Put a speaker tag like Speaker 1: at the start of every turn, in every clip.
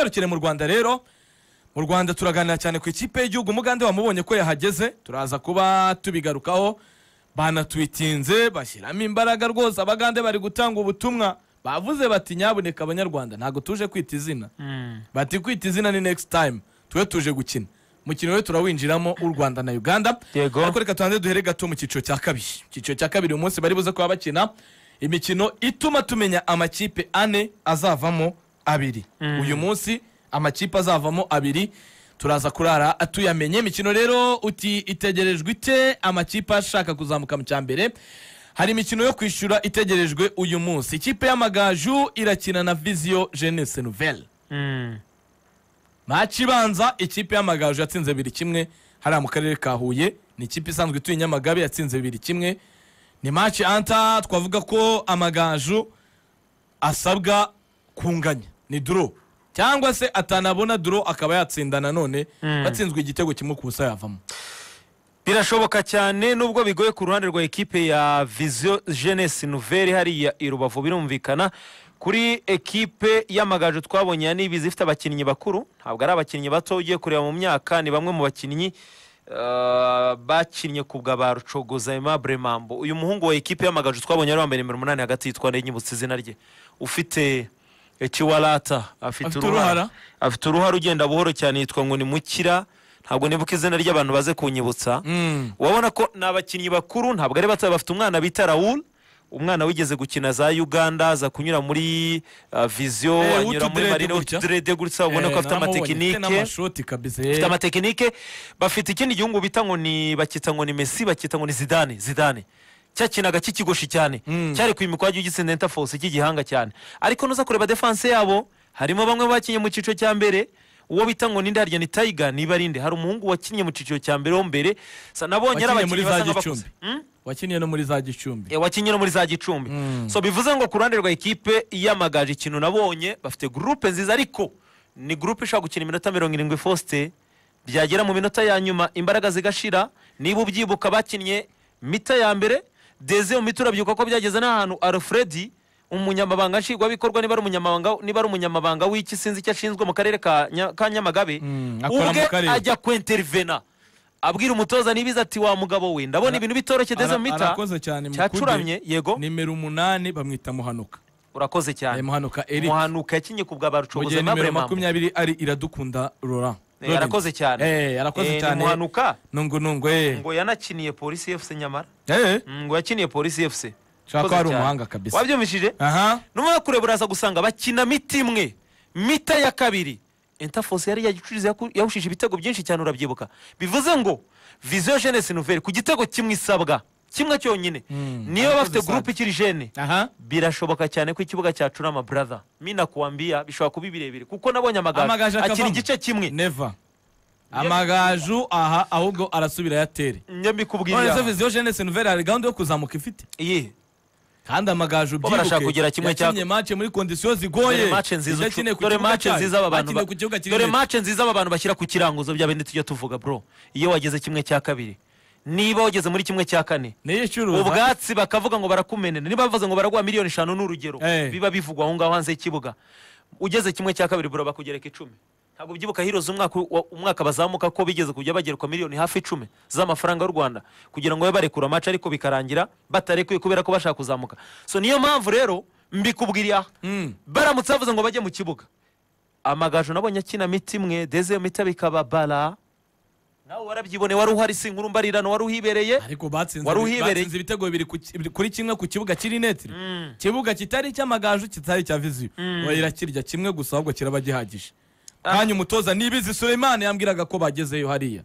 Speaker 1: tugarukire mu rwanda rero mu rwanda turaganira cyane ku ikipe y'igihugu umugande wamubonye ko yahageze turaza kuba tubigarukaho banatwitinze bashyiramo imbaraga rwose abagande bari gutanga ubutumwa bavuze bati nyaboneka abanyarwanda ntabwo tuje kwita izina mm. bati kwita izina ni next time twe tuje gukina umukino we turawinjiramo u rwanda na uganda ariko reka tubanze duhere gato mu cyiciro cya kabiri icyiciro cya kabiri umunsi bari buze kuba bakina imikino ituma tumenya amakipe ane azavamo abiri mm. uyu munsi amakipe azavamo abiri turaza kurara tuyamenye imikino rero uti itegerejwe ite amakipe ashaka kuzamuka mu cya mbere hari imikino yo kwishyura itegerejwe uyu munsi ikipe y'amagaju irakina na viziyo jenese nuvelle maci mm. ibanza ikipe y'amagaju yatsinze bibiri kimwe hariya mu karere ka huye ni ikipe isanzwe ituye nyamagabe yatsinze bibiri kimwe ni maci anta twavuga ko amagaju asabwa kunganya ni duro cyangwa se atanabona duro akaba yatsinda nanone batsinzwe hmm. igitego kimwe ku
Speaker 2: busa yavamo birashoboka cyane nubwo bigoye ku ruhande rwa ekipe ya viziyo jenesi nuveri hariya i rubavu birumvikana kuri ekipe y'amagaju twabonye ya nibizi ifite abakinnyi bakuru ntabwo ari abakinnyi bato ugiye kureba mu myaka ni bamwe mu bakinnyi uh, bakinnye ku bwa ba rucogoza aimable mambo uyu muhungu wa ekipe y'amagaju twabonye yari wambaye nimero umunani hagati yitwa n'inyibutse izina rye ufite ekiwalata afite uruhara afite uruhara ugenda buhoro cyane yitwa ngo ni mukira ntabwo nibuka izina ry'abantu baze kunyibutsa urabona hmm. ko ni abakinnyi bakuru ntabwo ari bato bafite umwana bita rawul umwana wigeze gukina za uganda aza kunyura muri uh, viziyo eh, anyura muri marine uturede gutya ubona eh, ko afite amatekinike afite eh. amatekinike bafite ikindi gihugu bita ngo ni bakita ngo ni mesi bakita ngo ni zidane zidane cyakinaga cyikigoshi cyane mm. cyari ku imikwaje y'igisendenta fose cy'igihanga cyane ariko nuza kureba defanse yabo harimo bamwe bakinnye mu cyiciro cya mbere uwo bita ngo ninde harya ni tayiga niba hari umuhungu wakinnye mu cyiciro cya mbere wo mbere nabonye ari abakinnyi basa nk'abakuze
Speaker 1: hmm? wakinnye no muri za gicumbi
Speaker 2: eh, wakinnye no muri za gicumbi hmm. so bivuze ngo ku ruhande rwa ekipe yiyamagaje ikintu nabonye bafite gurupe nziza ariko ni gurupe ishobora gukina iminota mirongo irindwi fosite byagera mu minota ya nyuma imbaraga zigashira niba ubyibuka bakinnye mita ya mbere deze mu ko byageze n'ahantu alfred umunyamabanga nshingwabikorwa niba ari umunyamabanga niba ari umunyamabanga w'iki sinzi icyo ashinzwe mu karere ka nyamagabe hmm, ubwe ajya kwenterivena abwira umutoza nibiza ati wa mugabo we ndabona ibintu bitoroshye deze mu mita cyacuramye yego nimero umunani bamwita muhanuka urakoze cyane eh, muhanuka eric muhanuka yakinnye ku bwa baruco ubuzima bwa makumyabiri
Speaker 1: ari iradukunda rora yarakoze cyane yarakoze cyane muhanuka
Speaker 2: nungu nungu eh. ngo yanakiniye polisi efuse nyamara eh. ngo yakiniye polisi efuse
Speaker 1: ko ari umuhanga kabisa
Speaker 2: wabyumvishije n'umwe kureba uraza gusanga bakina miti imwe mita ya kabiri entafose yari yagicuruza yahushije ibitego byinshi cyane urabyibuka bivuze ngo viziyo jenesi nuveri ku gitego kimwe isabwa kimwe cyonyine hmm. niba bafite gurupe ikiri jene birashoboka cyane ko ikibuga cya curama buraza mina kuwambiya bishobora kuba birebire kuko nabonye amagaju akiri igice kimwe neva amagaju
Speaker 1: aha ahubwo arasubira ayatere none se viziyo jene senuveri hari gahunda yo kuzamuka ifite iyihe
Speaker 2: kandi amagaju byibuke yakinye
Speaker 1: mace muri kondisiyo zigoye dore mace
Speaker 2: nziza aba bantu bashyira ku kiranguzo bya bindi tujya tuvuga bro iyo wageze kimwe cya kabiri niba wageze muri kimwe cya kane ubwatsi bakavuga ngo barakumenera niba bavuze ngo baraguha miliyoni eshanu n'urugero eh. biba bivugwa aho ngaho hanze y'ikibuga ugeze kimwe cya kabiri bura bakugereka icumi ntabwo byibuka hiroze umwaka bazamuka ko bigeze kujya bagerwa miliyoni hafi icumi z'amafaranga y'u rwanda kugira ngo babe barekure amace ariko bikarangira batarekuye kubera ko bashaka kuzamuka so niyo mpamvu rero mbikubwiriye aha hmm. baramutse bavuze ngo bajye mu kibuga amagaju nabonye akina miti imwe deze miti bikaba bara nawe warabyibone wari uhari si inkuru mbarirano wari uhibereye ariko batsinze ibitego bibiri kuri kimwe
Speaker 1: ku kibuga kiri netire ikibuga mm. kitari icy'amagaju kitari cya viziyo kirakirya mm. kimwe gusa ahubwo kiraba gihagije kanya ah. umutoza nibizi Suleimani yambwiraga ko bagezeyo hariya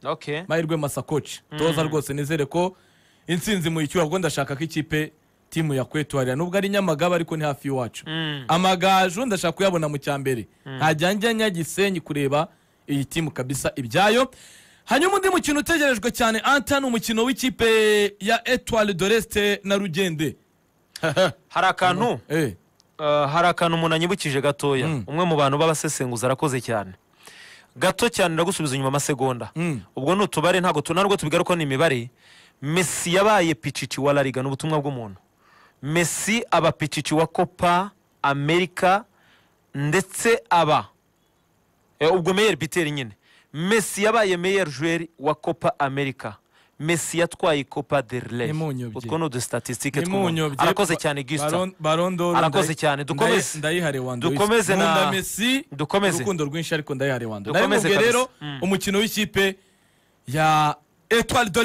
Speaker 1: mahirwe masakoci mm. toza rwose nizere ko insinzi muyishyura ubwo ndashaka ko ikipe timu yakwetuharira nubwo ari nyamagaba ariko ni hafi y'iwacu amagaju ndashaka kuyabona mu cyambere ntajya njya nyagisenyi kureba iyi timu kabisa ibyayo hanyuma undi mukino utegerejwe cyane anta ni umukino w'ikipe ya etuwari doresite na rugende
Speaker 2: hari akantu eh. Eh, hari akantu umuntu anyibukije gatoya mm. umwe mu bantu b'abasesenguzi arakoze cyane gato cyane ndagusubiza inyuma amasegonda mm. ubwo ni utubare ntabwo tunarwo tubigaruka ni imibare mesi yabaye picici wa lariga ni ubutumwa bw'umuntu mesi aba picici wa kopa amerika ndetse aba eh, ubwo meyeri biteri nyine mesi yabaye meyer juweri wa copa Amerika mesi yatwaye copa derire utwo ni udusitatisitike tw'umuntu arakoze cyane gisita arakoze cyane dukomeze
Speaker 1: ndayihare wanduye dukomeze na mesi dukomeze urukundo rwinshi ariko ndayihare wanduye ndabimubwiye rero mm. umukino w'ikipe ya etwari do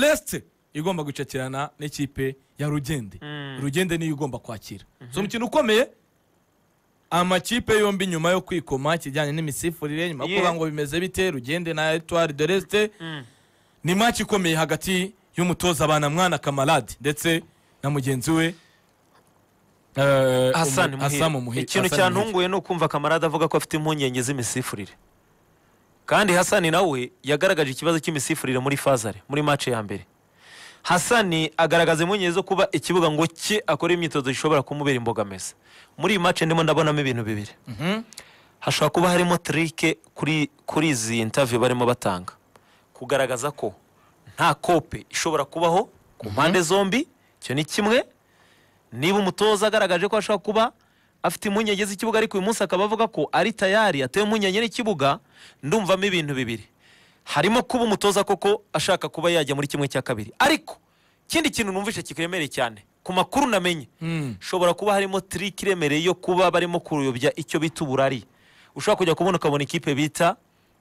Speaker 1: igomba gucakirana n'ikipe ya rugende mm. rugende niyo igomba kwakira mhm. si umukino ukomeye amakipe yombi nyuma yo kwikoma kijyanye n'imisifurire nyuma yo kuvuga ngo bimeze bite rugende na etuwari de mm. ni match ikomeye hagati y'umutoza abana mwana kamarade ndetse na mugenzi we
Speaker 2: eh, Hasan muhire ikintu cyantunguye ni ukumva kamarade avuga ko afite impungenge z'imisifurire kandi hasani nawe yagaragaje ikibazo cy'imisifurire muri fazare muri match ya mbere hasani agaragaza impungenge zo kuba ikibuga ngo cye akora imyitozo gishobora kumubera imbogamizi muri iyi mace ndimo ndabonamo ibintu bibiri mhm. hashobora kuba harimo tirike kuri kuri izi intaviyu barimo batanga kugaragaza ko nta kope ishobora kubaho ku mhm. mpande zombi icyo ni kimwe niba umutoza agaragaje ko ashobora kuba afite impungenge z'ikibuga ariko uyu munsi akaba avuga ko ari tayari atewe impungenge n'ikibuga ndumvamo ibintu bibiri harimo kuba umutoza koko ashaka kuba yajya muri kimwe cya kabiri ariko ikindi kintu numvise kikuremereye cyane ku makuru namenye ushobora hmm. kuba harimo tiriki iremereye yo kuba barimo kuyobya icyo bita uburari ushobora kujya kubona ukabona ikipe bita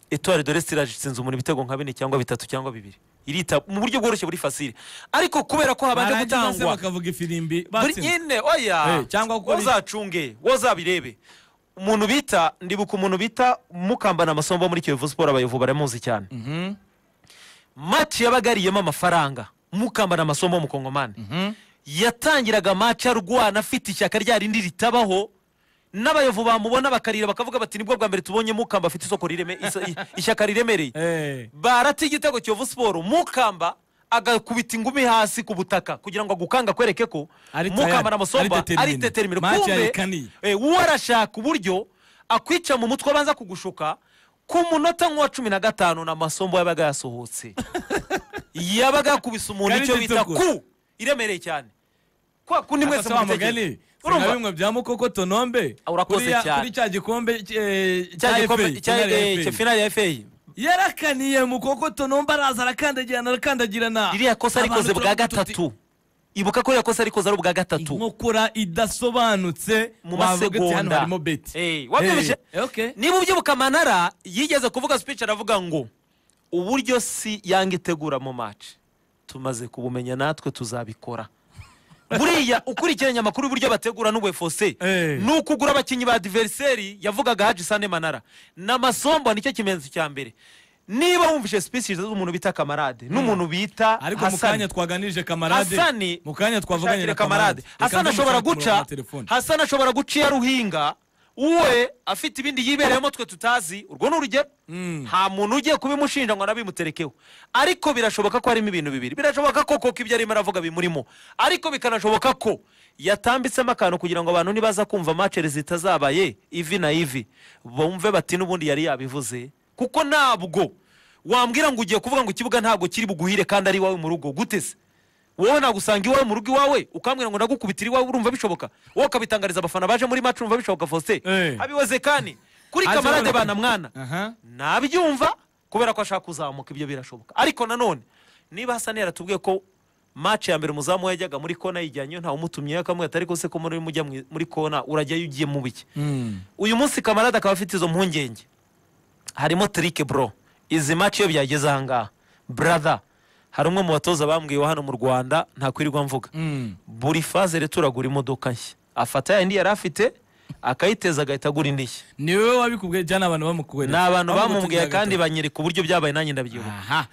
Speaker 2: etuwari dore siraje itsinze umuntu ibitego nka bine cyangwa bitatu cyangwa bibiri irita mu buryo bworoshye buri fasire ariko kubera ko habanje gutangwa bakavuga ifirimbi nyine oya eh, cyangwa uzacunge wowe umuntu bita ndibuka umuntu bita mukambana amasomo muri kiyovu siporo abayovu baramuzi cyane mhm. maci yabagariyemo amafaranga mukambana amasomo w'umukongomani mhm. yatangiraga maci arwana afite ishyaka rya rindi ritabaho n'abayovu bamubona bakarira bakavuga bati nibwo bwa mbere tubonye mukamba afite isoko ishyaka riremereye eh. barata igitego kiyovu siporo mukamba agakubita ingumi hasi ku butaka kugira ngo agukanga akwereke ko mukamara amusomba ari teterimiro kumbe eh, we uburyo akwica mu mutwe abanza kugushuka ku munota nk'uwa cumi na gatanu na masombo yabaga yasohotse yabaga yakubise umuntu icyo bita ku iramereye cyane kwa kundi mwese mubitegere urumva bimwe
Speaker 1: bya mukoko tonombe
Speaker 2: urakoze cyane kuri cya gikombe eh, cya efe finari ya eh, yarakaniye mu kuboko tunomba araza arakandagirana arakandagirana ririya kosa arikoze bwa gatatu ibuka ko ririya ariko ari ubwa gatatu inkokora idasobanutse mu masegonda eh, eh, niba ubyibuka manara yigeze kuvuga speech aravuga ngo uburyo si yanga itegura mu maci tumaze kubumenya natwe tuzabikora buriya ukurikiranye amakuru uburyo bategura n'uwefose eh. ni uko ugura abakinnyi ba diveriseri yavugaga haji sane manara n'amasomba nicyo kimenyetso cya mbere niba wumvise sipesiyisi z'umuntu bita kamarade hmm. n'umuntu bita ariko mu kanya twaganirije kamarade mu kanya twavuganye na kamarade hasani ashobora guca hasani ashobora guca iya ruhinga uwe afite ibindi yibereyemo twe tutazi urwo ni urugero hmm. nta muntu ugiye kubimushinja ngo nabimuterekeho ariko birashoboka ko harimo ibintu bibiri birashoboka ko koko ibyo arimo aravuga bimurimo ariko bikanashoboka ko yatambitsemo akantu kugira ngo abantu nibaza kumva maceri zitazabaye ivi na ivi bumve bati n'ubundi yari yabivuze kuko ntabwo wambwira ngo ugiye kuvuga ngo ikibuga ntabwo kiri buguhire kandi ari iwawe mu rugo guteze wowe nagusanga iwawe mu rugo iwawe ukambwira ngo ndagukubitire iwawe urumva bishoboka wowe ukabitangariza abafana baje muri maci urumva bishoboka faustin eh. abiboze kandi kuri kamarade banamwana nabyumva kubera ko ashaka kuzamuka ibyo birashoboka ariko nanone niba hasa yaratubwiye ko maci ya mbere umuzamu yajyaga muri kona yijyanyeyo nta umutumyeyo akamwita ariko se ko muri mujya muri kona urajyayo ugiye mu bike hmm. uyu munsi kamarade akaba afite izo mpungenge harimo tirike bro izi maci iyo byageze ahangaha brother hari umwe mu batoza bambwiye hano mu rwanda ntakwirirwa mvuga mm. buri faze rero turagura imodoka nshya afata yayindi yari afite akayiteza agahita agura indi nshya ni wowe wabikubwiye cyangwa abantu bamukubwira ni abantu bamubwiye kandi banyereka uburyo byabaye nanjye ndabyibuha